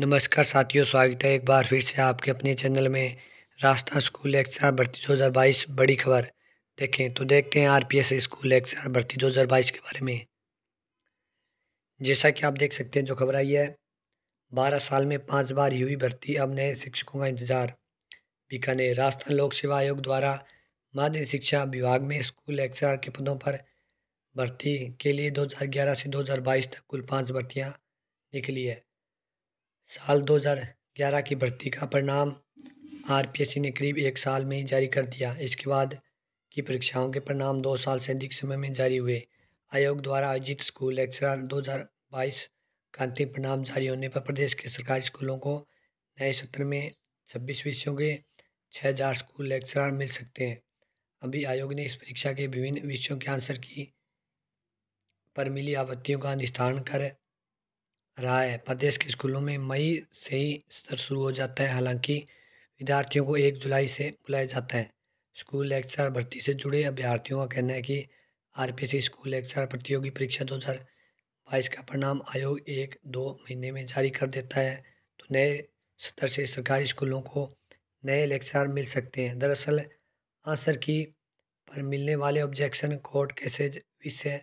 नमस्कार साथियों स्वागत है एक बार फिर से आपके अपने चैनल में रास्ता स्कूल एक्सर भर्ती दो हज़ार बाईस बड़ी खबर देखें तो देखते हैं आरपीएस स्कूल एक्सर भर्ती दो हज़ार बाईस के बारे में जैसा कि आप देख सकते हैं जो खबर आई है बारह साल में पाँच बार हुई भर्ती अब नए शिक्षकों का इंतजार बीकानेर राजस्थान लोक सेवा आयोग द्वारा माध्यमिक शिक्षा विभाग में स्कूल एक्सर के पदों पर भर्ती के लिए दो हज़ार ग्यारह से दो हज़ार बाईस तक कुल पाँच भर्तियाँ निकली है साल 2011 की भर्ती का परिणाम आरपीएससी ने करीब एक साल में ही जारी कर दिया इसके बाद की परीक्षाओं के परिणाम दो साल से अधिक समय में जारी हुए आयोग द्वारा आयोजित स्कूल लेक्चरार 2022 का अंतिम परिणाम जारी होने पर प्रदेश के सरकारी स्कूलों को नए सत्र में छब्बीस विषयों के छः हज़ार स्कूल लेक्चरार मिल सकते हैं अभी आयोग ने इस परीक्षा के विभिन्न विषयों के आंसर की पर मिली आपत्तियों का निस्तारण कर रहा है प्रदेश के स्कूलों में मई से ही स्तर शुरू हो जाता है हालांकि विद्यार्थियों को एक जुलाई से बुलाया जाता है स्कूल लेक्चर भर्ती से जुड़े अभ्यर्थियों का कहना है कि R P C school lecturer प्रतियोगी परीक्षा दो हज़ार बाईस का परिणाम आयोग एक दो महीने में जारी कर देता है तो नए स्तर से सरकारी स्कूलों को नए लेक्चर मिल सकते हैं दरअसल आंसर की पर मिलने वाले ऑब्जेक्शन कोर्ट कैसे विषय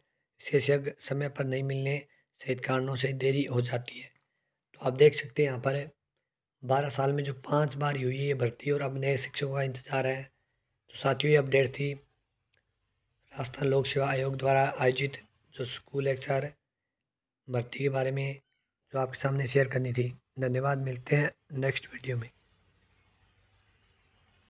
विशेषज्ञ समय पर नहीं मिलने सहित कारणों से देरी हो जाती है तो आप देख सकते हैं यहाँ पर बारह साल में जो पाँच बार हुई है भर्ती और अब नए शिक्षकों का इंतजार है तो साथियों ही अपडेट थी राजस्थान लोक सेवा आयोग द्वारा आयोजित जो स्कूल लेक्चर भर्ती के बारे में जो आपके सामने शेयर करनी थी धन्यवाद मिलते हैं नेक्स्ट वीडियो में